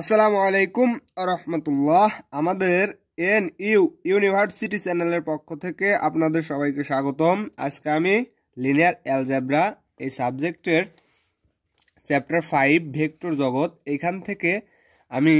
আসসালামু আলাইকুম রহমতুল্লাহ আমাদের এন ইউ ইউনিভার্সিটি চ্যানেলের পক্ষ থেকে আপনাদের সবাইকে স্বাগতম আজকে আমি লিনিয়ার অ্যালজেব্রা এই সাবজেক্টের চ্যাপ্টার ফাইভ ভেক্টর জগৎ এখান থেকে আমি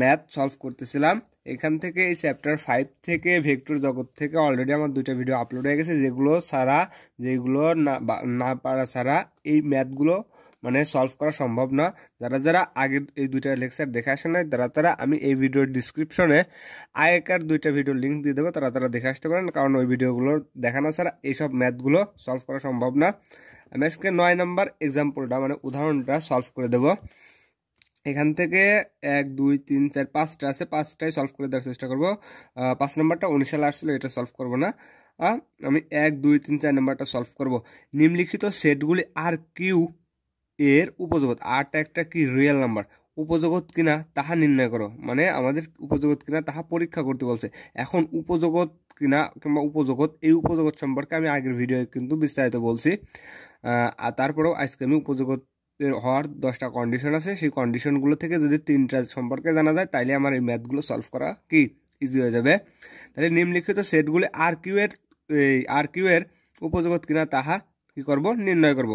ম্যাথ সলভ করতেছিলাম এখান থেকে এই চ্যাপ্টার ফাইভ থেকে ভেক্টর জগৎ থেকে অলরেডি আমার দুটো ভিডিও আপলোড হয়ে গেছে যেগুলো সারা যেগুলো না না পারা সারা এই ম্যাথগুলো মানে সলভ করা সম্ভব না যারা যারা আগের এই দুইটা লেকচার দেখে আসে নাই তারা তারা আমি এই ভিডিওর ডিসক্রিপশনে আগেকার দুইটা ভিডিও লিঙ্ক দিয়ে দেবো তারা তারা দেখে আসতে পারেন কারণ ওই ভিডিওগুলো দেখানো ছাড়া এইসব ম্যাথগুলো সলভ করা সম্ভব না আমি আজকে নয় নম্বর এক্সাম্পলটা মানে উদাহরণটা সলভ করে দেবো এখান থেকে এক দুই তিন চার পাঁচটা আছে পাঁচটাই সলভ করে দেওয়ার চেষ্টা করবো পাঁচ নম্বরটা উনিশ সালে আসছিলো এটা সলভ করব না আমি এক দুই তিন চার নম্বরটা সলভ করব নিম্নলিখিত সেটগুলি আর কিউ এর উপজগৎ আট একটা কি রিয়েল নাম্বার উপজগৎ কিনা তাহা নির্ণয় করো মানে আমাদের উপজগৎ কিনা তাহা পরীক্ষা করতে বলছে এখন উপজগৎ কিনা কিংবা উপজগৎ এই উপজগৎ সম্পর্কে আমি আগের ভিডিও কিন্তু বিস্তারিত বলছি আর তারপরেও আজকে আমি উপজগৎ হওয়ার দশটা কন্ডিশন আছে সেই কন্ডিশনগুলো থেকে যদি তিনটা সম্পর্কে জানা যায় তাহলে আমার এই ম্যাথগুলো সলভ করা কি ইজি হয়ে যাবে তাহলে নিম্নলিখিত সেটগুলি আর কিউ এর এই আর কিউ এর উপজগৎ কিনা তাহা কি করব নির্ণয় করব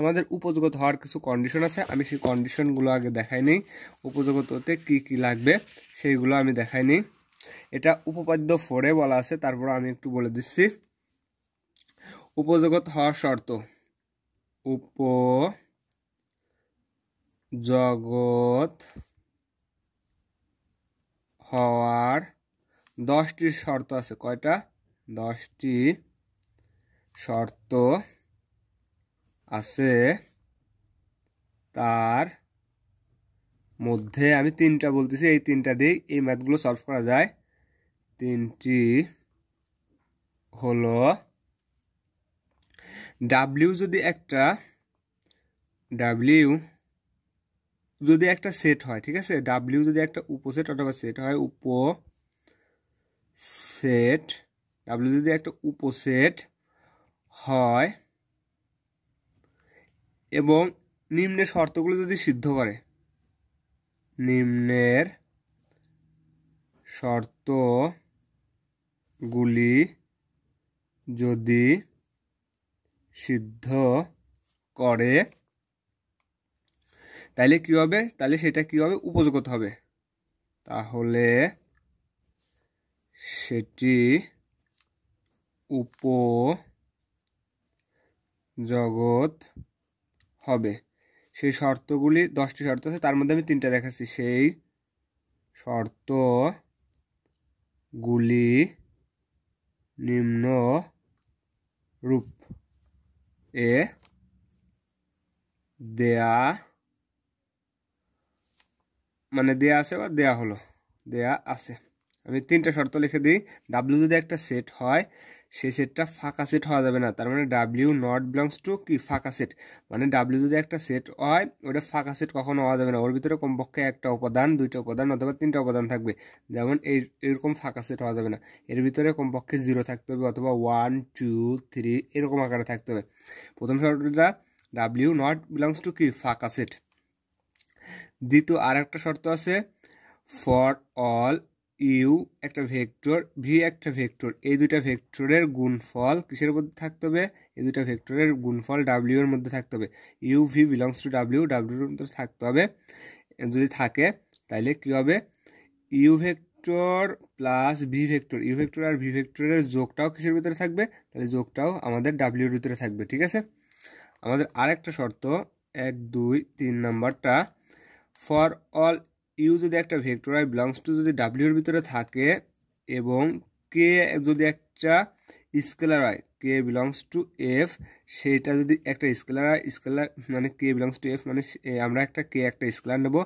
আমাদের উপযোগত হওয়ার কিছু কন্ডিশন আছে আমি সেই কন্ডিশনগুলো আগে দেখাই নিই উপযোগত হতে কী কী লাগবে সেইগুলো আমি দেখাই নিই এটা উপপাদ্য ফোরে বলা আছে তারপর আমি একটু বলে দিচ্ছি উপযোগত হওয়ার শর্ত উপ জগৎ হওয়ার দশটি শর্ত আছে কয়টা দশটি শর্ত আছে তার মধ্যে আমি তিনটা বলতেছি এই তিনটা দিয়ে এই ম্যাথগুলো সলভ করা যায় তিনটি হলো ডাব্লিউ যদি একটা ডাব্লিউ যদি একটা সেট হয় ঠিক আছে ডাব্লিউ যদি একটা উপসেট অথবা সেট হয় উপ সেট ডাব্লিউ যদি একটা উপসেট হয় এবং নিম্নের শর্তগুলো যদি সিদ্ধ করে নিম্নের শর্তগুলি যদি সিদ্ধ করে তাহলে কী হবে তাহলে সেটা কী হবে উপযোগত হবে তাহলে সেটি উপ জগত হবে সেই শর্তগুলি দশটি শর্ত আছে তার মধ্যে আমি তিনটা দেখাচ্ছি সেই শর্ত গুলি নিম্ন রূপ এ দেয়া মানে দেয়া আছে বা দেয়া হলো দেয়া আছে আমি তিনটা শর্ত লিখে দিই ডাব্লিউ যদি একটা সেট হয় সে সেটটা ফাঁকা সেট হওয়া যাবে না তার মানে ডাব্লিউ নট বিলংস টু কি ফাঁকা সেট মানে ডাব্লিউ যদি একটা সেট হয় ওটা ফাঁকা সেট কখনো হওয়া যাবে না ওর ভিতরে কমপক্ষে একটা উপাদান দুইটা উপাদান অথবা তিনটা উপাদান থাকবে যেমন এই এরকম ফাঁকা সেট হওয়া যাবে না এর ভিতরে কমপক্ষে জিরো থাকতে হবে অথবা ওয়ান টু থ্রি এরকম আকারে থাকতে হবে প্রথম শর্তটা ডাব্লিউ নট বিলংস টু কি ফাঁকা সেট দ্বিতীয় আর একটা শর্ত আছে ফর অল ইউ একটা ভেক্টর ভি একটা ভেক্টর এই দুইটা ভেক্টরের গুণফল কিসের মধ্যে থাকতে হবে এই দুইটা ভেক্টরের গুণফল ডাব্লিউ এর মধ্যে থাকতে হবে u v belongs to W ডাব্লিউর মধ্যে থাকতে হবে যদি থাকে তাহলে কী হবে u vector plus v vector u vector আর ভি ভেক্টরের যোগটাও কিসের ভিতরে থাকবে তাহলে যোগটাও আমাদের ডাব্লিউর ভিতরে থাকবে ঠিক আছে আমাদের আরেকটা শর্ত এক দুই তিন নাম্বারটা ফর অল ইউ যদি একটা ভেক্টর আর বিলংস টু যদি ডাব্লিউর ভিতরে থাকে এবং কে যদি একটা স্কেলার হয় কে বিলংস টু এফ সেটা যদি একটা স্কেলার হয় স্কেলার মানে কে বিলংস টু এফ মানে আমরা একটা কে একটা স্কেলার নেব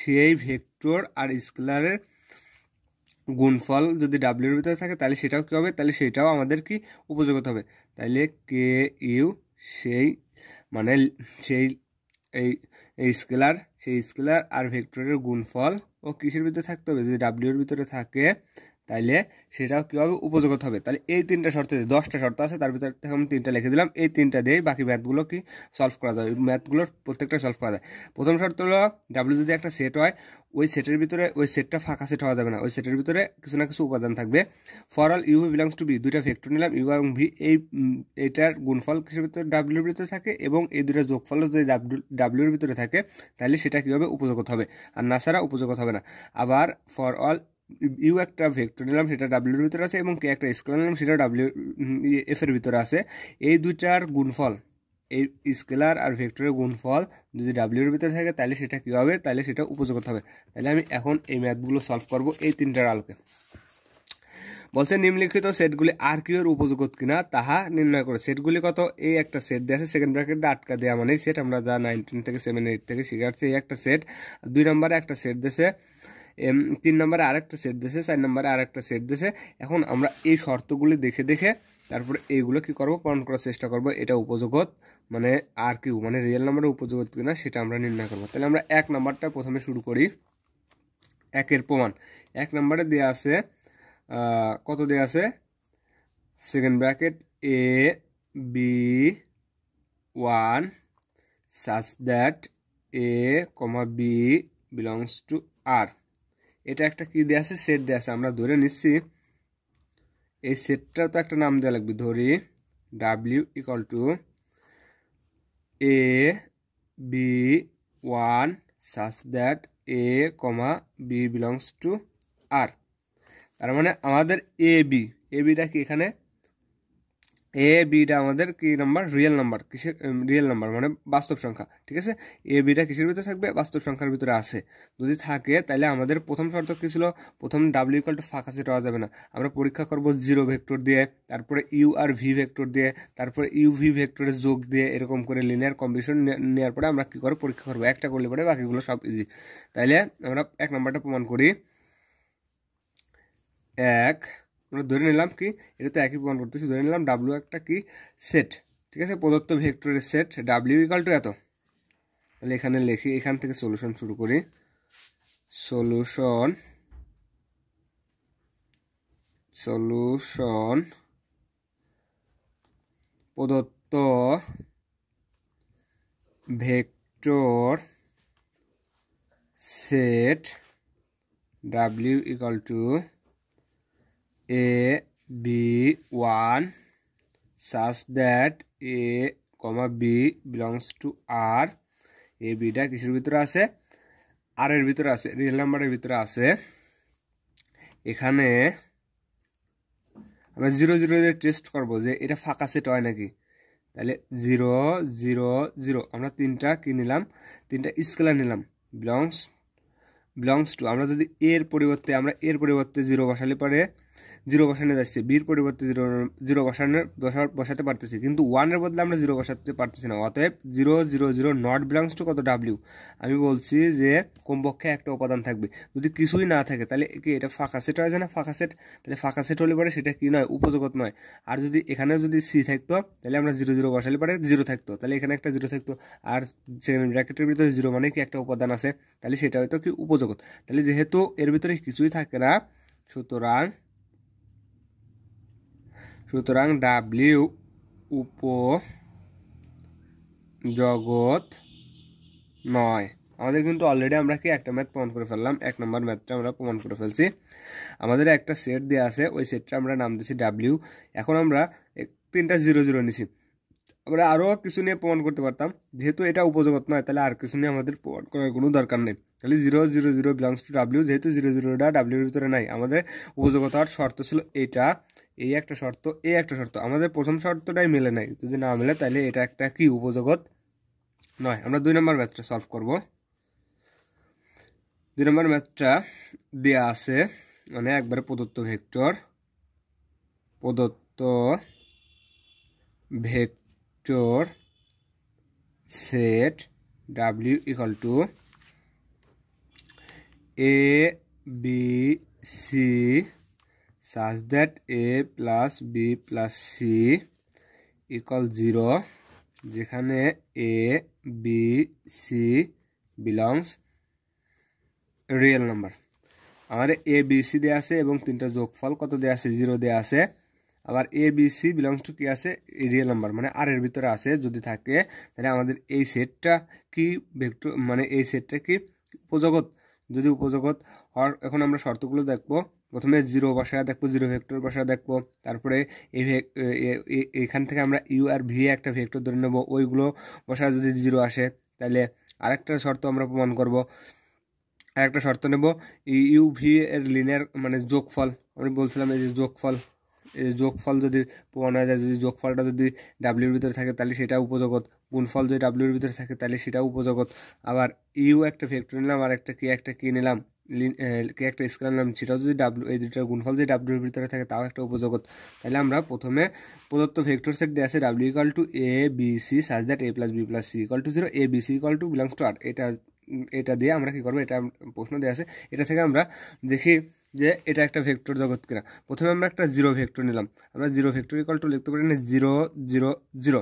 সেই ভেক্টর আর স্কেলারের গুণফল যদি ডাব্লিউর ভিতরে থাকে তাহলে সেটাও কী হবে তাহলে সেটাও আমাদের কি উপযোগ হবে তাহলে কে ইউ সেই মানে সেই এই স্কেলার সেই স্কেলার আর ভেক্টরের গুণফল ও কিসের ভিতরে থাকতে হবে যদি ডাব্লিউর ভিতরে থাকে তাইলে সেটাও কীভাবে উপযোগত হবে তাহলে এই তিনটা শর্ত যে দশটা শর্ত আছে তার ভিতর থেকে আমি তিনটা লিখে দিলাম এই তিনটা দিয়েই বাকি ম্যাথগুলো কি সলভ করা যায় ম্যাথগুলো প্রত্যেকটা সলভ করা যায় প্রথম শর্ত হলো ডাব্লিউ যদি একটা সেট হয় ওই সেটের ভিতরে ওই সেটটা ফাঁকা সেট হওয়া যাবে না ওই সেটের ভিতরে কিছু না কিছু উপাদান থাকবে for all u belongs to b দুইটা ফ্যাক্টর নিলাম ইউ এবং ভি এই এটার গুণফল কিসের ভিতরে ডাব্লিউর ভিতরে থাকে এবং এই দুইটা যোগফলও যদি ডাব্লিউ ডাব্লিউর ভিতরে থাকে তাহলে সেটা কীভাবে উপযোগত হবে আর না ছাড়া উপযোগত হবে না আবার ফর অল ইউ একটা ভেক্টর নিলাম সেটা ডাব্লিউর ভিতরে আছে এবং কে একটা স্কেলার নিলাম সেটা ডাব্লিউ ইয়ে, এফের ভিতরে আছে এই দুইটার গুণফল এই স্কেলার আর ভেক্টরের গুণফল যদি ডাব্লিউর ভিতরে থাকে তাহলে সেটা কী হবে তাহলে সেটা উপযোগ হবে তাহলে আমি এখন এই ম্যাথগুলো সলভ করব এই তিনটার আলোকে বলছে নিম্নলিখিত সেটগুলি আর কিউ এর উপযোগত কিনা তাহা নির্ণয় করে সেটগুলি কত এই একটা সেট দেওয়া আছে সেকেন্ড ব্র্যাকেটে আটকা দেওয়া মানে সেট আমরা যা নাইনটিন থেকে সেভেন এইট থেকে শিখে এই একটা সেট দুই নম্বরে একটা সেট দিয়েছে তিন নম্বরে আরেকটা সেট দিয়েছে চার নম্বরে আরেকটা সেট দিয়েছে এখন আমরা এই শর্তগুলি দেখে দেখে তারপরে এইগুলো কি করব পূরণ করার চেষ্টা করব এটা উপযোগত মানে আর কিউ মানে রিয়েল নাম্বারের উপযোগত কিনা সেটা আমরা নির্ণয় করবো তাহলে আমরা এক নাম্বারটা প্রথমে শুরু করি একের প্রমাণ এক নাম্বারে দেওয়া আছে কত দেওয়া আছে second bracket a b one that a comma b belongs to R এটা একটা কি দেওয়া আছে সেট দেওয়া আছে আমরা ধরে নিচ্ছি এই সেটটা তো একটা নাম দেওয়া লাগবে ধরি W equal to A b one such that a comma b belongs to R তার মানে আমাদের এ বি এ বিটা কি এখানে এ বিটা আমাদের কি নাম্বার রিয়েল নাম্বার কিসের রিয়েল নাম্বার মানে বাস্তব সংখ্যা ঠিক আছে এ বিটা কিসের ভিতরে থাকবে বাস্তব সংখ্যার ভিতরে আছে যদি থাকে তাহলে আমাদের প্রথম শর্ত কী ছিল প্রথম ডাব্লিউ ইকাল টু ফাঁকা সেট হওয়া যাবে না আমরা পরীক্ষা করব জিরো ভেক্টর দিয়ে তারপরে ইউ আর ভি ভেক্টর দিয়ে তারপরে ইউ ভি ভেক্টরের যোগ দিয়ে এরকম করে লিনিয়ার কম্বিনেশন নেওয়ার পরে আমরা কী করে পরীক্ষা করবো একটা করলে পরে বাকিগুলো সব ইজি তাইলে আমরা এক নাম্বারটা প্রমাণ করি এক আমরা ধরে নিলাম কি এটা তো একই প্রমাণ করতেছি ধরে নিলাম ডাব্লিউ একটা কি সেট ঠিক আছে প্রদত্ত ভেক্টরের সেট ডাব্লিউ ইকাল টু এত তাহলে এখানে লিখি এখান থেকে সলিউশন শুরু করি সলিউশন সলিউশন প্রদত্ত vector set W equal to a b 1 such that a comma b belongs to r a b টা কিসের ভিতরে আছে r এর ভিতরে আছে রিয়েল নাম্বারের ভিতরে আছে এখানে আমরা জিরো জিরো দিয়ে টেস্ট করব যে এটা ফাঁকা সেট হয় নাকি তাহলে জিরো জিরো জিরো আমরা তিনটা কি নিলাম তিনটা স্কেলার নিলাম বিলংস বিলংস টু আমরা যদি এর পরিবর্তে আমরা এর পরিবর্তে জিরো বসালে পারে জিরো বসানো যাচ্ছে বির পরিবর্তে জিরো জিরো বসানো বসা বসাতে পারতেছি কিন্তু ওয়ানের বদলে আমরা জিরো বসাতে পারতেছি না অতএব zero zero zero not belongs to কত ডাব্লিউ আমি বলছি যে কমপক্ষে একটা উপাদান থাকবে যদি কিছুই না থাকে তাহলে কি এটা ফাঁকা সেট হয় না ফাঁকা সেট তাহলে ফাঁকা সেট হলে পরে সেটা কি নয় উপযোগত নয় আর যদি এখানে যদি সি থাকতো তাহলে আমরা জিরো জিরো বসালে পারে জিরো থাকতো তাহলে এখানে একটা জিরো থাকতো আর সেখানে ব্র্যাকেটের ভিতরে জিরো মানে কি একটা উপাদান আছে তাহলে সেটা হয়তো কি উপযোগত তাহলে যেহেতু এর ভিতরে কিছুই থাকে না সুতরাং সুতরাং ডাব্লিউ উপ জগৎ নয় আমাদের কিন্তু অলরেডি আমরা কি একটা ম্যাথ প্রমাণ করে ফেললাম এক নম্বর ম্যাথটা আমরা প্রমাণ করে ফেলছি আমাদের একটা সেট দেওয়া আছে ওই সেটটা আমরা নাম দিছি ডাব্লিউ এখন আমরা তিনটা জিরো জিরো নিছি আমরা আরও কিছু নিয়ে প্রমাণ করতে পারতাম যেহেতু এটা উপজগত নয় তাহলে আর কিছু নিয়ে আমাদের প্রমাণ করার কোনো দরকার নেই তাহলে zero zero zero belongs to W যেহেতু জিরো জিরোটা ডাব্লিউর ভিতরে নাই আমাদের উপজগতার শর্ত ছিল এটা এই একটা শর্ত এই একটা শর্ত আমাদের প্রথম শর্তটাই মেলে নাই যদি না মেলে তাহলে এটা একটা কি উপজগত নয় আমরা দুই নম্বর ম্যাথটা সলভ করব দুই নম্বর ম্যাথটা দেয়া আছে মানে একবারে প্রদত্ত ভেক্টর প্রদত্ত vector set W equal to A B c such that a plus b plus c equal 0 যেখানে a b c belongs real number আমাদের এ বি সি দেওয়া আছে এবং তিনটা যোগফল কত দেওয়া আছে জিরো দেওয়া আছে আবার a B c belongs to কি আছে রিয়েল নাম্বার মানে আর এর ভিতরে আছে যদি থাকে তাহলে আমাদের এই সেটটা কি ভেক্টর মানে এই সেটটা কি উপযোগত যদি উপযোগত হওয়ার এখন আমরা শর্তগুলো দেখব প্রথমে জিরো বাসায় দেখবো জিরো ভেক্টর বাসায় দেখবো তারপরে এই এখান থেকে আমরা ইউ আর ভি একটা ভেক্টর ধরে নেবো ওইগুলো বসায় যদি জিরো আসে তাহলে আরেকটা শর্ত আমরা প্রমাণ করব আরেকটা শর্ত নেব ইউ ভি এর লিনিয়ার মানে যোগফল আমি বলছিলাম এই যে যোগফল এই যোগফল যদি প্রমাণ হয়ে যায় যদি যোগফলটা যদি ডাব্লিউর ভিতরে থাকে তাহলে সেটা উপজগত গুণফল যদি ডাব্লিউর ভিতরে থাকে তাহলে সেটা উপজগত আবার ইউ একটা ভেক্টর নিলাম আর একটা কি একটা কি নিলাম একটা স্কেলার নাম সেটাও যদি ডাব্লু এই দুটার গুণফল যদি ডাব্লুর ভিতরে থাকে তাও একটা উপজগত তাহলে আমরা প্রথমে প্রদত্ত ভেক্টর সেট দেওয়া আছে W equal to A B C such that a plus b plus c equal to zero a B c equal to belongs to আট এটা এটা দিয়ে আমরা কী করবো এটা প্রশ্ন দেওয়া আছে এটা থেকে আমরা দেখি যে এটা একটা ভেক্টর জগৎ কিনা প্রথমে আমরা একটা জিরো ভেক্টর নিলাম আমরা জিরো ভেক্টর ইকাল টু লিখতে পারি না জিরো জিরো জিরো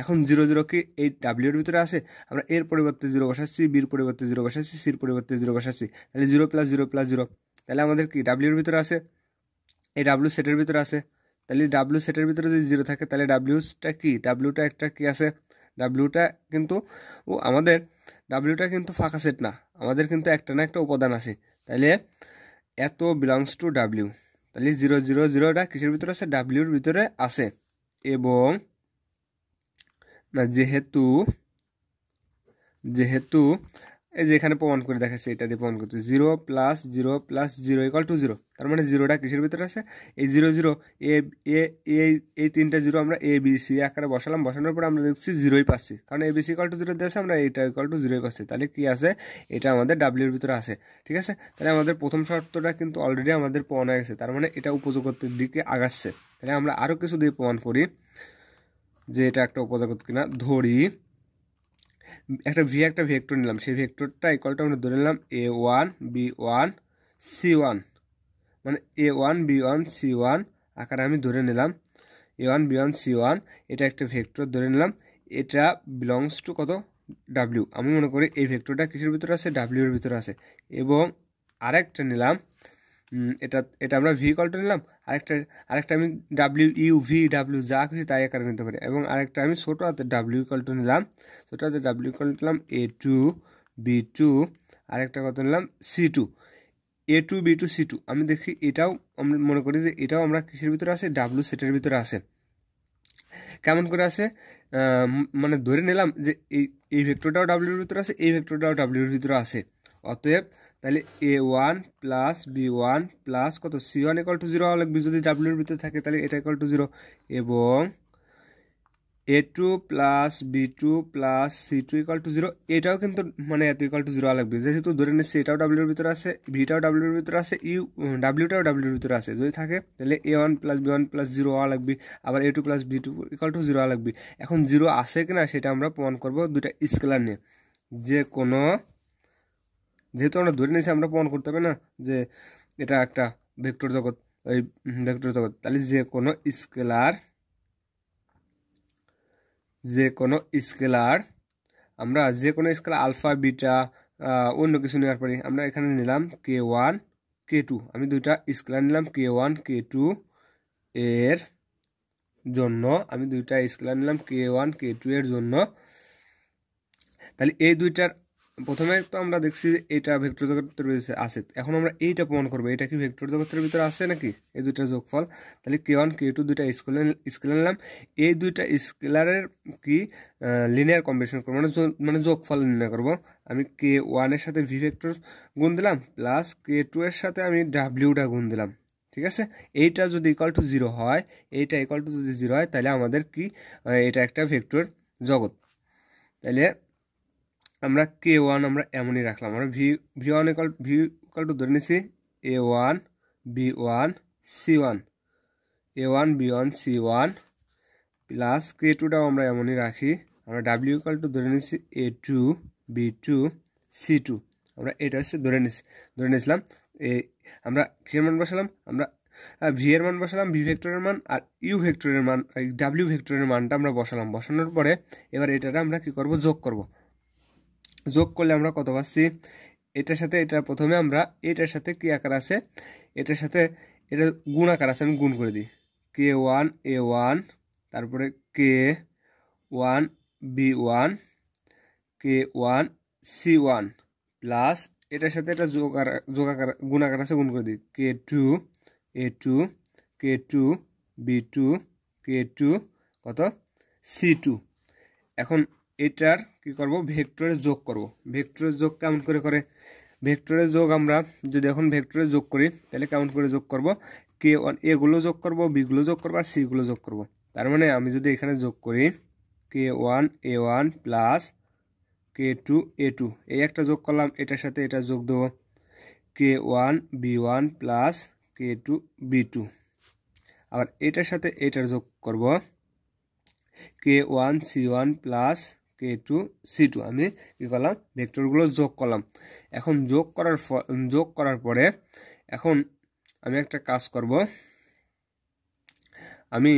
এখন জিরো জিরো কি এই ডাব্লিউর ভিতরে আছে আমরা এর পরিবর্তে জিরো বসাচ্ছি বির পরিবর্তে জিরো বসাচ্ছি সির পরিবর্তে জিরো বসাচ্ছি তাহলে zero plus zero plus zero তাহলে আমাদের কি ডাব্লিউর ভিতরে আছে এই ডাব্লিউ সেটের ভিতরে আছে তাহলে ডাব্লিউ সেটের ভিতরে যদি জিরো থাকে তাহলে ডাব্লিউটা কি ডাব্লিউটা একটা কি আছে ডাব্লিউটা কিন্তু ও আমাদের ডাব্লিউটা কিন্তু ফাঁকা সেট না আমাদের কিন্তু একটা না একটা উপাদান আছে তাহলে এত বিলংস টু ডাব্লিউ তাহলে জিরো জিরো জিরোটা কিসের ভিতরে আছে ডাব্লিউর ভিতরে আছে এবং না যেহেতু যেহেতু এই যে এখানে প্রমাণ করে দেখাচ্ছে এটা দিয়ে প্রমাণ করছে zero plus zero plus zero equal to zero তার মানে জিরোটা কিসের ভিতরে আছে এই জিরো জিরো এ এই তিনটা জিরো আমরা এ বি সি আকারে বসালাম বসানোর পর আমরা দেখছি জিরোই পাচ্ছি কারণ a B c equal to zero দিয়েছে আমরা এইটা ইকাল টু জিরোই পাচ্ছি তাহলে কী আছে এটা আমাদের ডাব্লিউর ভিতরে আছে ঠিক আছে তাহলে আমাদের প্রথম শর্তটা কিন্তু অলরেডি আমাদের প্রমাণ হয়ে গেছে তার মানে এটা উপযোগতের দিকে আগাচ্ছে তাহলে আমরা আরও কিছু দিয়ে প্রমাণ করি যে এটা একটা উপজাগত কিনা ধরি একটা ভি একটা ভেক্টর নিলাম সেই ভেক্টরটা ইকলটা আমরা ধরে নিলাম a one b one c one মানে a one b one c one আকারে আমি ধরে নিলাম a one b one c one এটা একটা ভেক্টর ধরে নিলাম এটা বিলংস টু কত ডাব্লিউ আমি মনে করি এই ভেক্টরটা কিসের ভিতরে আছে ডাব্লিউর ভিতরে আছে এবং আরেকটা নিলাম এটা এটা আমরা ভি কলটা নিলাম আরেকটা আরেকটা আমি ডাব্লিউ ইউ ভি ডাব্লিউ যা কিছু তাই আকারে নিতে পারি এবং আরেকটা আমি ছোটো হাতে ডাব্লিউ কলটা নিলাম ছোটো হাতে ডাব্লিউ কল নিলাম এ টু বি টু আরেকটা কত নিলাম c two a two b two c two আমি দেখি এটাও আমরা মনে করি যে এটাও আমরা কিসের ভিতরে আছে ডাব্লিউ সেটের ভিতরে আছে কেমন করে আছে মানে ধরে নিলাম যে এই এই ভেক্টরটাও ডাব্লিউর ভিতরে আছে এই ভেক্টরটাও ডাব্লিউর ভিতরে আছে অতএব তাহলে a one plus b one plus কত c one equal to zero লাগবে যদি ডাব্লিউর ভিতরে থাকে তাহলে এটা একল টু জিরো এবং a two plus b two plus c two equal to zero এটাও কিন্তু মানে এত ইকাল টু জিরো লাগবে যেহেতু ধরে নিচ্ছি এটাও ডাব্লিউর ভিতরে আছে ভিটাও ডাব্লিউর ভিতরে আছে ইউ ডাব্লিউটাও ডাব্লিউর ভিতরে আছে যদি থাকে তাহলে a one plus b one plus zero হওয়া লাগবে আবার a two plus b two equal to zero লাগবে এখন জিরো আছে কিনা সেটা আমরা প্রমাণ করবো দুটা স্কেলার নিয়ে যে কোনো যেহেতু আমরা ধরে নিয়েছি আমরা প্রমাণ করতে হবে না যে এটা একটা ভেক্টর জগৎ ওই ভেক্টর জগৎ তাহলে যে কোনো স্কেলার যে কোনো স্কেলার আমরা যে কোনো স্কেলার আলফা বিটা অন্য কিছু নেওয়ার পারি আমরা এখানে নিলাম কে ওয়ান কে টু আমি দুইটা স্কেলার নিলাম কে ওয়ান কে টু এর জন্য আমি দুইটা স্কেলার নিলাম কে ওয়ান কে টু এর জন্য তাহলে এই দুইটার প্রথমে তো আমরা দেখছি এটা ভেক্টর জগতের ভিতরে আছে এখন আমরা এইটা প্রমাণ করবো এটা কি ভেক্টর জগতের ভিতরে আছে নাকি এই দুইটা যোগফল তাহলে কে ওয়ান কে টু দুইটা স্কেলার নিলাম এই দুইটা স্কেলারের কি লিনিয়ার কম্বিনেশন করবো মানে মানে যোগফল নির্ণয় করবো আমি কে ওয়ানের সাথে ভি ভেক্টর গুণ দিলাম প্লাস কে টু এর সাথে আমি ডাব্লিউটা গুণ দিলাম ঠিক আছে এইটা যদি ইকাল টু জিরো হয় এইটা ইকাল টু যদি জিরো হয় তাহলে আমাদের কি এটা একটা ভেক্টর জগৎ তাহলে আমরা কে ওয়ান আমরা এমনই রাখলাম আমরা v v one equal v equal to ধরে নিছি a one b one c one a one b one c one plus k টুটাও আমরা এমনই রাখি আমরা ডাব্লিউ ইকাল টু ধরে নিছি a two b two c two আমরা এটা হচ্ছে ধরে নিছি ধরে নিয়েছিলাম এ আমরা কিসের মান বসালাম আমরা ভি এর মান বসালাম ভি ভেক্টরের মান আর ইউ ভেক্টরের মান ডাব্লিউ ভেক্টরের মানটা আমরা বসালাম বসানোর পরে এবার এটাটা আমরা কি করব যোগ করব যোগ করলে আমরা কত পাচ্ছি এটার সাথে এটা প্রথমে আমরা এটার সাথে কী আকার আছে এটার সাথে এটা গুণ আকার আছে আমি গুণ করে দিই কে ওয়ান এ ওয়ান তারপরে k one b one k one c one plus এটার সাথে এটা যোগ যোগ আকার গুণ আকার আছে গুণ করে দিই k two a two k two b two k two কত সি টু এখন এটার কি করব ভেক্টরের যোগ করব ভেক্টরের যোগ কেমন করে করে ভেক্টরের যোগ আমরা যদি এখন ভেক্টরের যোগ করি তাহলে কেমন করে যোগ করব কে ওয়ান এগুলো যোগ করব বিগুলো যোগ করবো আর সিগুলো যোগ করব তার মানে আমি যদি এখানে যোগ করি k one a one plus k two a two এই একটা যোগ করলাম এটার সাথে এটা যোগ দেবো k one b one plus k two b two আবার এটার সাথে এটার যোগ করব k one c one plus k two c two আমি কী করলাম ভেক্টরগুলো যোগ করলাম এখন যোগ করার যোগ করার পরে এখন আমি একটা কাজ করব আমি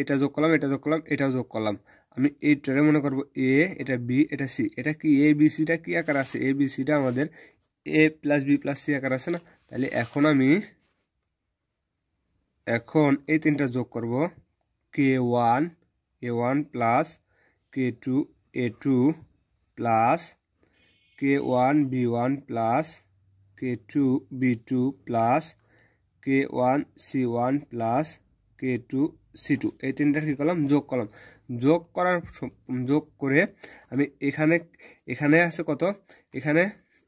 এটা যোগ করলাম এটা যোগ করলাম এটাও যোগ করলাম আমি এইটারে মনে করব এ এটা বি এটা সি এটা কি এ বি সিটা কি আকার আছে এ বি সিটা আমাদের a plus b plus c আকার আছে না তাহলে এখন আমি এখন এই তিনটা যোগ করব k one a one plus k two a two plus k one b one plus k two b two plus k one c one plus k two c two এই তিনটার কি করলাম যোগ করলাম যোগ করার যোগ করে আমি এখানে এখানে আছে কত এখানে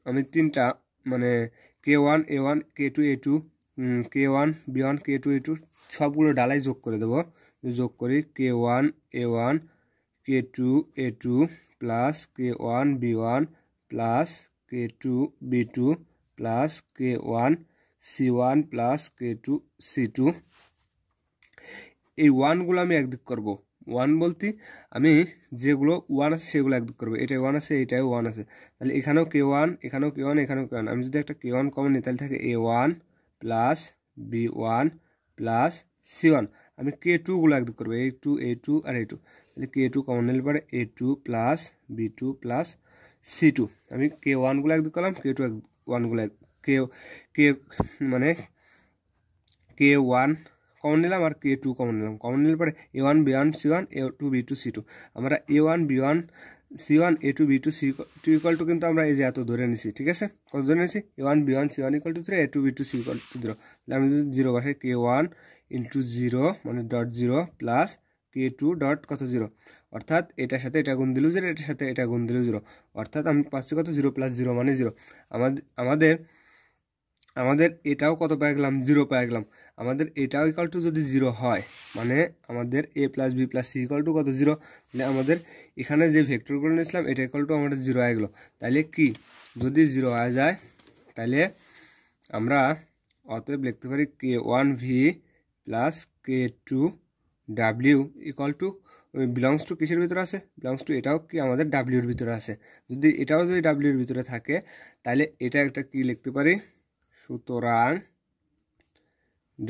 আমি তিনটা মানে k one a one k two a two k one b one k two a two সবগুলো ডালাই যোগ করে দেবো যোগ করি k one a one k two a two plus k one b one plus k two b two plus k one c one plus k two c two এই ওয়ানগুলো আমি একদিক করব ওয়ান বলতে আমি যেগুলো ওয়ান আছে সেগুলো একদিক করবো এটাই ওয়ান আছে এটাই ওয়ান আছে তাহলে এখানেও কে ওয়ান এখানেও কে ওয়ান এখানেও কে ওয়ান আমি যদি একটা কে ওয়ান কমন নিই তাহলে থাকে a one plus b one plus c one আমি কে টুগুলো একদিক করবো a two a two R a two তাহলে কে টু কমন নিলে পারে a two plus b two plus c two আমি কে ওয়ানগুলো এক করলাম কে টু এক ওয়ানগুলো এক কে কে মানে কে ওয়ান কমন নিলাম আর কে টু কমন নিলাম কমন নিলে পরে a one b one c one a two b two c two আমরা a one b one c one a two b two c two equal to কিন্তু আমরা এই যে এত ধরে নিছি ঠিক আছে কত ধরে নিছি a one b one c one equal to zero A two b two C equal to zero আমি যদি জিরো বসাই কে ওয়ান ইন্টু জিরো মানে dot zero plus PA two dot কত জিরো অর্থাৎ এটার সাথে এটা গুণ দিল জিরো এটার সাথে এটা গুণ দিল জিরো অর্থাৎ আমি পাচ্ছি কত জিরো প্লাস জিরো মানে জিরো আমাদের আমাদের এটাও কত পায় গেলাম জিরো পায়ে গেলাম আমাদের এটাও ইকাল টু যদি জিরো হয় মানে আমাদের a plus b plus c equal to কত জিরো তাহলে আমাদের এখানে যে ভেক্টরগুলো নিয়েছিলাম এটা ইকাল টু আমাদের জিরো হয়ে গেলো তাহলে কি যদি জিরো হয়ে যায় তাহলে আমরা অতএব লিখতে পারি k one v plus k two W equal to belongs to কিসের ভিতরে আছে বিলংস টু এটাও কি আমাদের ডাব্লিউর ভিতরে আছে যদি এটাও যদি ডাব্লিউর ভিতরে থাকে তাহলে এটা একটা কি লিখতে পারি সুতরাং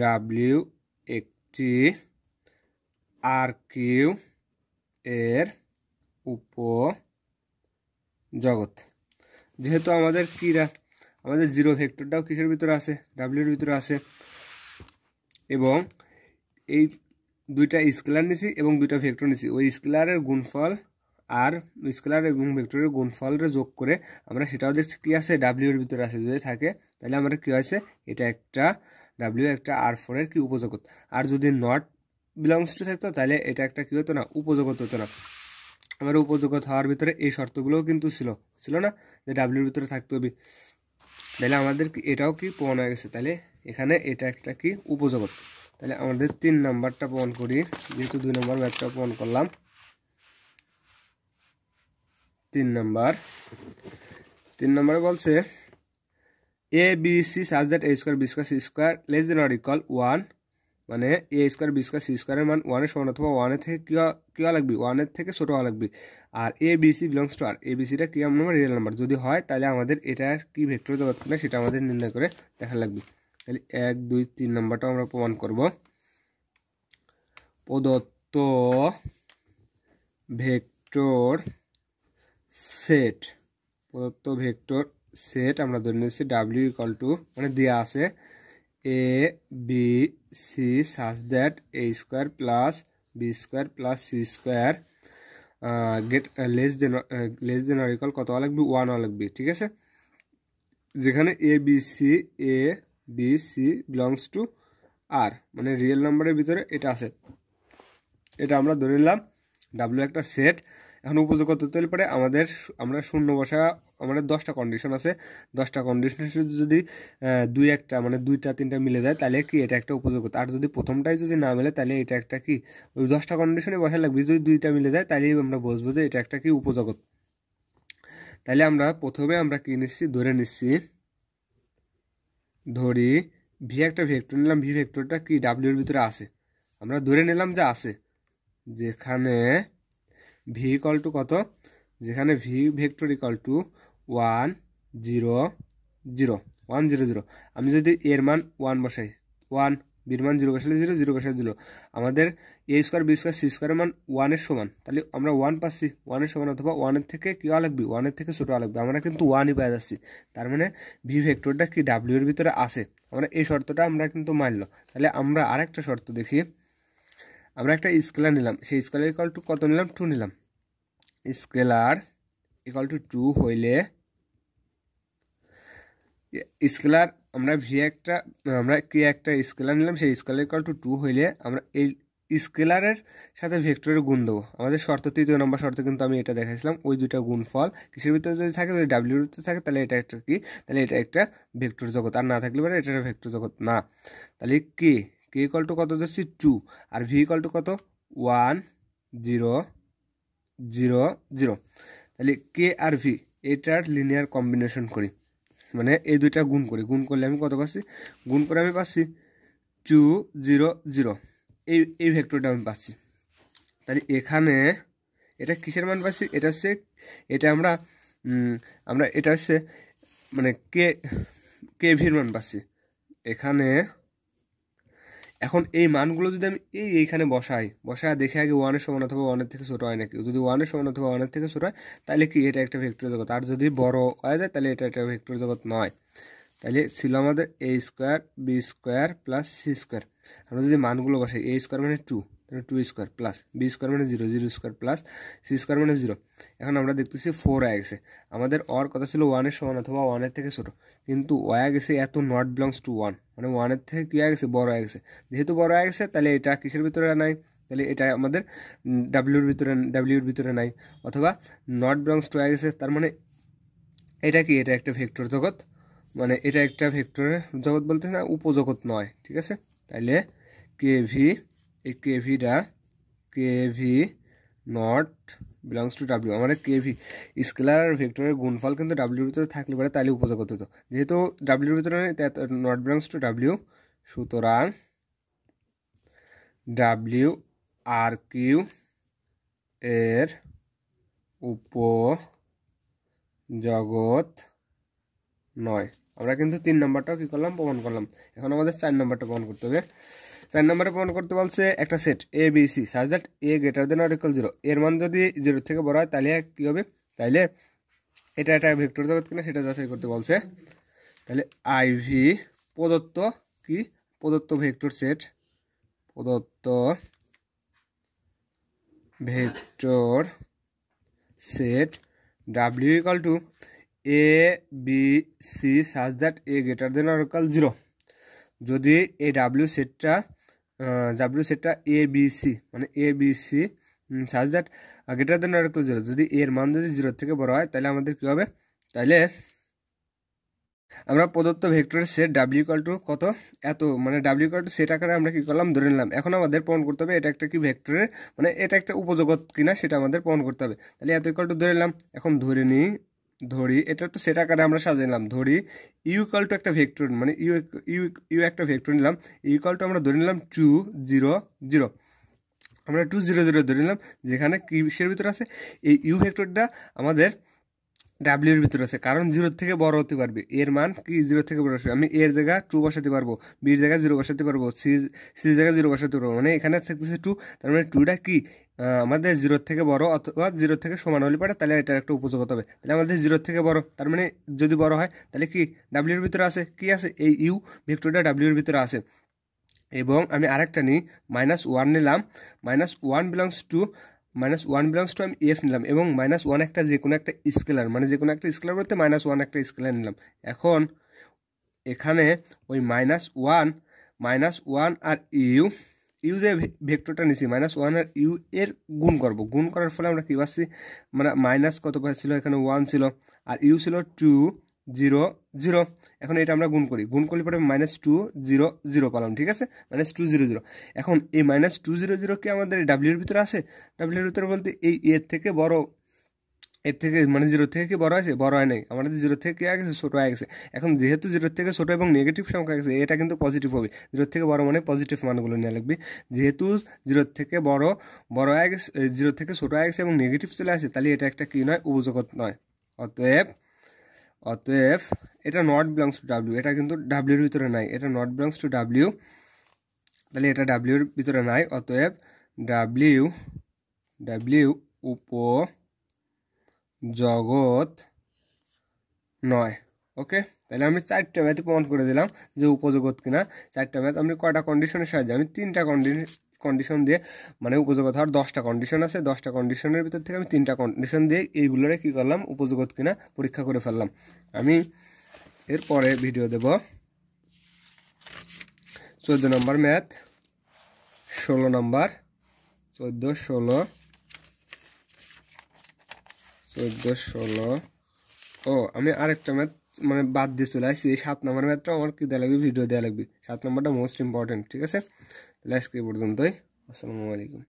ডাব্লিউ একটি আর কিউ এর উপ জগৎ যেহেতু আমাদের কীরা আমাদের জিরো ভেক্টরটাও কিসের ভিতরে আছে ডাব্লিউর ভিতরে আছে এবং এই দুইটা স্কেলার নিছি এবং দুইটা ভেক্টর নিছি ওই স্কেলারের গুণফল আর স্কেলার এবং ভেক্টরের গুণফলটা যোগ করে আমরা সেটাও দেখছি কী আছে ডাব্লিউর ভিতরে আছে যদি থাকে তাহলে আমাদের কী আছে এটা একটা ডাব্লিউ একটা আর ফোরের কি উপজগৎ আর যদি নট বিলংস টু থাকতো তাহলে এটা একটা কী হতো না উপজগত হতো না আমার উপজগত হওয়ার ভিতরে এই শর্তগুলোও কিন্তু ছিল ছিল না যে ডাব্লিউর ভিতরে থাকতে হবে তাহলে আমাদের এটাও কি প্রমাণ হয়ে গেছে তাহলে এখানে এটা একটা কি উপজগত তাহলে আমাদের তিন নাম্বারটা অন করি যেহেতু দুই নম্বর ম্যাপটা অন করলাম তিন নাম্বার তিন নম্বরে বলছে a B C such that a square b square c square less than or one মানে a square b square c স্কোয়ারের মান ওয়ানের সমান অথবা ওয়ানের থেকে কী কী লাগবে ওয়ানের থেকে ছোটো হওয়া লাগবে আর a B c belongs to R a b সিটা কী নাম্বার রিয়েল নাম্বার যদি হয় তাহলে আমাদের এটা কী ভেক্টর জগৎ কিনা সেটা আমাদের নির্ণয় করে দেখা লাগবে তাহলে এক দুই তিন নাম্বারটা আমরা প্রমাণ করব প্রদত্ত ভেক্টর সেট প্রদত্ত ভেক্টর সেট আমরা ধরে নিচ্ছি ডাব্লিউ ইকাল টু মানে দেওয়া আছে a B C such that a square plus b square plus c square get less than less than equal কত লাগবে ওয়ান লাগবে ঠিক আছে যেখানে a B c a B c belongs to R মানে রিয়েল নাম্বারের ভিতরে এটা আছে এটা আমরা ধরে নিলাম ডাব্লিউ একটা সেট এখন উপযোগ করতে তৈরি পরে আমাদের আমরা শূন্য বসা আমাদের দশটা কন্ডিশন আছে দশটা কন্ডিশন যদি দুই একটা মানে দুইটা তিনটা মিলে যায় তাহলে কি এটা একটা উপযোগ আর যদি প্রথমটাই যদি না মেলে তাহলে এটা একটা কি ওই দশটা কন্ডিশনে বসা লাগবে যদি দুইটা মিলে যায় তাহলেই আমরা বুঝবো যে এটা একটা কি উপযোগত তাহলে আমরা প্রথমে আমরা কি নিচ্ছি ধরে নিচ্ছি ধরি ভি একটা ভেক্টর নিলাম ভি ভেক্টরটা কি ডাব্লিউর ভিতরে আসে আমরা ধরে নিলাম যে আসে যেখানে ভি ইকাল টু কত যেখানে v vector equal to one zero zero one zero zero আমি যদি এর মান ওয়ান বসাই ওয়ান বির মান জিরো বসালে জিরো জিরো বসালে জিরো আমাদের a square b square c স্কোয়ারের মান ওয়ানের সমান তাহলে আমরা ওয়ান পাচ্ছি ওয়ানের সমান অথবা ওয়ানের থেকে কী লাগবে ওয়ানের থেকে ছোটো লাগবে আমরা কিন্তু ওয়ানই পাওয়া যাচ্ছি তার মানে ভি ভেক্টরটা কি এর ভিতরে আছে আমরা এই শর্তটা আমরা কিন্তু মানল তাহলে আমরা আরেকটা শর্ত দেখি আমরা একটা স্কেলার নিলাম সেই স্কেলার ইকাল টু কত নিলাম টু নিলাম স্কেলার ইকাল টু টু হইলে স্কেলার আমরা ভি একটা আমরা কি একটা স্কেলার নিলাম সেই স্কেলার কল টু টু হইলে আমরা এই স্কেলারের সাথে ভেক্টরের গুণ দেবো আমাদের শর্ত তৃতীয় নম্বর শর্ত কিন্তু আমি এটা দেখাইছিলাম ওই দুটা ফল কিসের ভিতরে যদি থাকে যদি ডাব্লিউর ভিতরে থাকে তাহলে এটা একটা কি তাহলে এটা একটা ভেক্টর জগৎ আর না থাকলে পারে এটা ভেক্টর জগৎ না তাহলে কে কে কল টু কত ধরছি টু আর ভি কল টু কত ওয়ান জিরো জিরো জিরো তাহলে কে আর ভি এটার লিনিয়ার কম্বিনেশন করি মানে এই দুইটা গুণ করি গুণ করলে আমি কত পাচ্ছি গুণ করে আমি পাচ্ছি টু জিরো জিরো এই এই ভেক্টরটা আমি পাচ্ছি তাহলে এখানে এটা কিসের মান পাচ্ছি এটা হচ্ছে এটা আমরা আমরা এটা হচ্ছে মানে কে কে ভির মান পাচ্ছি এখানে এখন এই মানগুলো যদি আমি এই এইখানে বসাই বসায় দেখে আগে ওয়ানের সমান অথবা ওয়ানের থেকে ছোটো হয় নাকি যদি ওয়ানের সমান অথবা ওয়ানের থেকে ছোটো হয় তাহলে কি এটা একটা ভেক্টর জগৎ আর যদি বড় হয়ে যায় তাহলে এটা একটা ভেক্টর জগৎ নয় তাহলে ছিল আমাদের a square b square plus c square আমরা যদি মানগুলো বসাই এ স্কোয়ার মানে টু তাহলে two square plus b square মানে zero zero square plus c square মানে জিরো এখন আমরা দেখতেছি ফোর হয়ে গেছে আমাদের অর কথা ছিল ওয়ানের সমান অথবা ওয়ানের থেকে ছোটো কিন্তু ওয়া গেছে এত নট বিলংস টু ওয়ান মানে ওয়ানের থেকে কী হয়ে গেছে বড় হয়ে গেছে যেহেতু বড় হয়ে গেছে তাহলে এটা কিসের ভিতরে নাই তাহলে এটা আমাদের ডাব্লিউর ভিতরে ডাব্লিউর ভিতরে নাই অথবা নট ব্রাংস টু হয়ে গেছে তার মানে এটা কি এটা একটা ভেক্টর জগৎ মানে এটা একটা ভেক্টরের জগৎ বলতে না উপজগৎ নয় ঠিক আছে তাহলে কে ভি এই কে ভিটা k v not belongs to W আমাদের কেভি স্কেলার আর ভেক্টরের গুণফল কিন্তু ডাব্লিউর ভিতরে থাকলে পারে তাহলে উপযোগত হতো যেহেতু ডাব্লিউর ভিতরে নট বিলংস টু ডাব্লিউ সুতরাং ডাব্লিউ আর কিউ এর উপ জগত নয় আমরা কিন্তু তিন নম্বরটাও কী করলাম প্রমাণ করলাম এখন আমাদের চার নম্বরটা প্রমাণ করতে হবে চার নম্বরে প্রমাণ করতে বলছে একটা set a B C such that A greater than or equal zero এর মান যদি জিরোর থেকে বড় হয় তাহলে কী হবে তাইলে এটা একটা ভেক্টর জগৎ কিনা সেটা যাচাই করতে বলছে তাহলে আই ভি প্রদত্ত কি প্রদত্ত ভেক্টর সেট প্রদত্ত vector set W equal to A B C such that A greater than or equal zero যদি এই ডাব্লিউ সেটটা ডাব্লিউ সেটটা এ বি সি মানে A B C such that greater than or equal zero যদি এর মান যদি zero থেকে বড় হয় তাহলে আমাদের কী হবে তাহলে আমরা প্রদত্ত ভেক্টরের সেট ডাব্লিউ কল টু কত এত মানে ডাব্লিউ কল টু সেট আকারে আমরা কী করলাম ধরে নিলাম এখন আমাদের প্রমাণ করতে হবে এটা একটা কি ভেক্টরের মানে এটা একটা উপজগত কিনা সেটা আমাদের প্রমাণ করতে হবে তাহলে এত ইকাল টু ধরে নিলাম এখন ধরে নিই ধরি এটা তো সেট আকারে আমরা সাজিয়ে নিলাম ধরি ইউ ইকাল টু একটা ভেক্টর মানে ইউ ইউ ইউ একটা ভেক্টর নিলাম ইউকাল টু আমরা ধরে নিলাম টু জিরো জিরো আমরা টু জিরো জিরো ধরে নিলাম যেখানে কিসের ভিতরে আছে এই ইউ ভেক্টরটা আমাদের ডাব্লিউর ভিতরে আছে কারণ জিরো থেকে বড় হতে পারবে এর মান কি জিরো থেকে বড় আসবে আমি এর জায়গা টু বসাতে পারবো বির জায়গায় জিরো বসাতে পারবো সি সি জায়গায় জিরো বসাতে পারবো মানে এখানে থাকতেছে টু তার মানে টুটা কি আমাদের জিরোর থেকে বড় অথবা জিরোর থেকে সমান হলে পারে তাহলে এটা একটা উপযোগত হবে তাহলে আমাদের জিরোর থেকে বড় তার মানে যদি বড় হয় তাহলে কি ডাব্লিউর ভিতরে আছে কি আছে এই ইউ ভেক্টরটা ডাব্লিউর ভিতরে আছে এবং আমি আরেকটা নিই মাইনাস ওয়ান নিলাম minus one belongs to minus one belongs to আমি এফ নিলাম এবং মাইনাস ওয়ান একটা যে কোনো একটা স্কেলার মানে যে কোনো একটা স্কেলার বলতে মাইনাস ওয়ান একটা স্কেলার নিলাম এখন এখানে ওই মাইনাস ওয়ান মাইনাস ওয়ান আর ইউ ইউ যে ভেক্টরটা নিছি মাইনাস ওয়ান আর ইউ এর গুণ করব গুণ করার ফলে আমরা কী পাচ্ছি মানে মাইনাস কত পাচ্ছিল এখানে ওয়ান ছিল আর ইউ ছিল টু জিরো জিরো এখন এটা আমরা গুণ করি গুণ করলে পরে মাইনাস টু জিরো জিরো পালাম ঠিক আছে মাইনাস টু জিরো জিরো এখন এই মাইনাস টু জিরো জিরো কি আমাদের ডাব্লিউর ভিতরে আছে ডাব্লিউর ভিতরে বলতে এই এর থেকে বড় এর থেকে মানে জিরো থেকে কি বড় আছে বড় হয় নাই আমাদের জিরো থেকে কি গেছে ছোটো হয়ে গেছে এখন যেহেতু জিরোর থেকে ছোটো এবং নেগেটিভ সংখ্যা গেছে এটা কিন্তু পজিটিভ হবে জিরো থেকে বড় মানে পজিটিভ মানগুলো নিয়ে লাগবে যেহেতু জিরোর থেকে বড় বড় হয়ে গেছে জিরো থেকে ছোটো হয়ে গেছে এবং নেগেটিভ চলে আসে তাহলে এটা একটা কী নয় উপযোগত নয় অতএব অতএব এটা নট বিলংস টু ডাব্লিউ এটা কিন্তু ডাব্লিউর ভিতরে নাই এটা নট বিলংস টু ডাব্লিউ তাহলে এটা ডাব্লিউর ভিতরে নাই অতএব ডাব্লিউ ডাব্লিউ উপ জগৎ নয় ওকে তাহলে আমি চারটা ম্যাথ প্রমাণ করে দিলাম যে উপজগৎ কিনা চারটা ম্যাথ আমি কয়টা কন্ডিশনের সাহায্যে আমি তিনটা কন্ডিশন কন্ডিশন দিয়ে মানে উপযোগত হওয়ার দশটা কন্ডিশন আছে দশটা কন্ডিশনের ভিতর থেকে আমি তিনটা কন্ডিশন দিয়ে এইগুলোরে কী করলাম উপযোগত কিনা পরীক্ষা করে ফেললাম আমি এরপরে ভিডিও দেব চোদ্দ নম্বর ম্যাথ ষোলো নম্বর চোদ্দ ষোলো চোদ্দ ষোলো ও আমি আরেকটা ম্যাথ মানে বাদ দিয়ে চলে আসছি এই সাত নম্বর ম্যাথটা আমার কী দেওয়া লাগবে ভিডিও দেওয়া লাগবে সাত নম্বরটা মোস্ট ইম্পর্টেন্ট ঠিক আছে Leas que y a